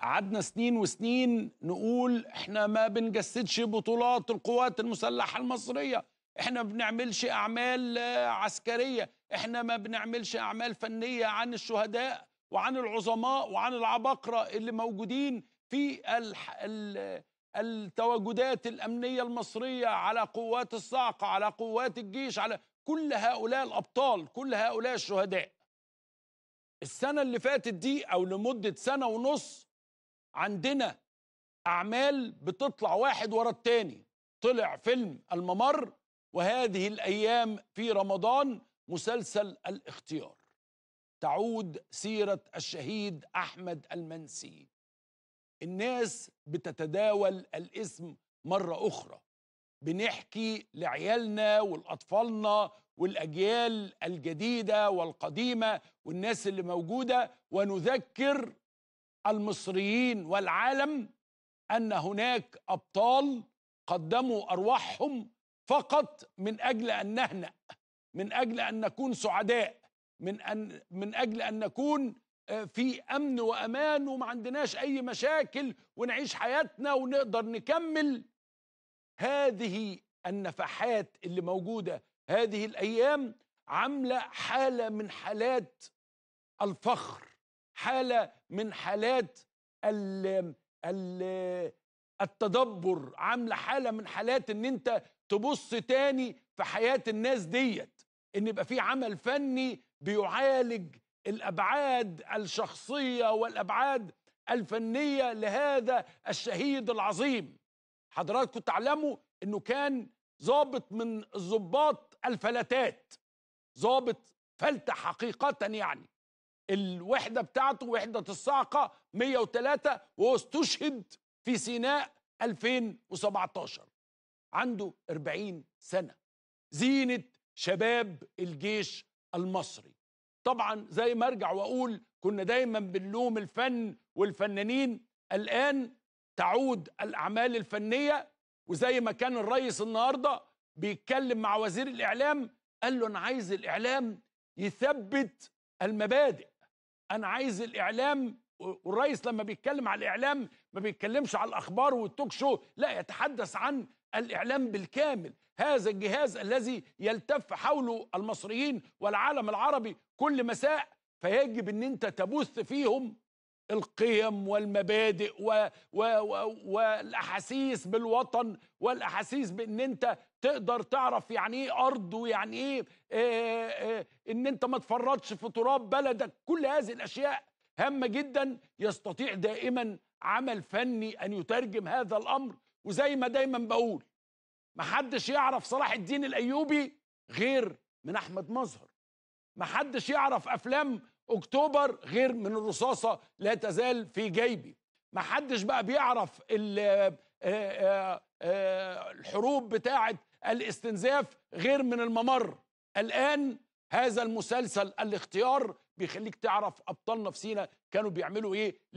قعدنا سنين وسنين نقول احنا ما بنجسدش بطولات القوات المسلحه المصريه احنا ما بنعملش اعمال عسكريه احنا ما بنعملش اعمال فنيه عن الشهداء وعن العظماء وعن العباقره اللي موجودين في الح... ال... التواجدات الامنيه المصريه على قوات الصاعقه على قوات الجيش على كل هؤلاء الابطال كل هؤلاء الشهداء السنه اللي فاتت دي او لمده سنه ونص عندنا اعمال بتطلع واحد ورا التاني طلع فيلم الممر وهذه الايام في رمضان مسلسل الاختيار تعود سيره الشهيد احمد المنسي الناس بتتداول الاسم مره اخرى بنحكي لعيالنا والاطفالنا والاجيال الجديده والقديمه والناس اللي موجوده ونذكر المصريين والعالم ان هناك ابطال قدموا ارواحهم فقط من اجل ان نهنأ من اجل ان نكون سعداء من ان من اجل ان نكون آه، في امن وامان وما عندناش اي مشاكل ونعيش حياتنا ونقدر نكمل هذه النفحات اللي موجوده هذه الايام عامله حاله من حالات الفخر حاله من حالات ال ال التدبر عامله حاله من حالات ان انت تبص تاني في حياه الناس ديت ان يبقى في عمل فني بيعالج الابعاد الشخصيه والابعاد الفنيه لهذا الشهيد العظيم حضراتكم تعلموا انه كان ضابط من الضباط الفلتات ضابط فلتة حقيقة يعني الوحدة بتاعته وحدة الصاعقة 103 وهو استشهد في سيناء 2017 عنده 40 سنة زينة شباب الجيش المصري طبعا زي ما ارجع واقول كنا دايما بنلوم الفن والفنانين الان تعود الاعمال الفنيه وزي ما كان الرئيس النهارده بيتكلم مع وزير الاعلام قال له انا عايز الاعلام يثبت المبادئ انا عايز الاعلام والرئيس لما بيتكلم على الاعلام ما بيتكلمش على الاخبار والتوك شو لا يتحدث عن الاعلام بالكامل هذا الجهاز الذي يلتف حوله المصريين والعالم العربي كل مساء فيجب ان انت تبث فيهم القيم والمبادئ و و و والاحاسيس بالوطن والاحاسيس بان انت تقدر تعرف يعني ايه ارض ويعني ايه آه، آه، آه، ان انت ما تفرطش في تراب بلدك كل هذه الاشياء هامه جدا يستطيع دائما عمل فني ان يترجم هذا الامر وزي ما دايما بقول محدش يعرف صلاح الدين الايوبي غير من احمد مظهر محدش يعرف افلام اكتوبر غير من الرصاصه لا تزال في جيبي محدش بقى بيعرف آه، آه، آه، الحروب بتاعه الاستنزاف غير من الممر الان هذا المسلسل الاختيار بيخليك تعرف ابطالنا في سينا كانوا بيعملوا ايه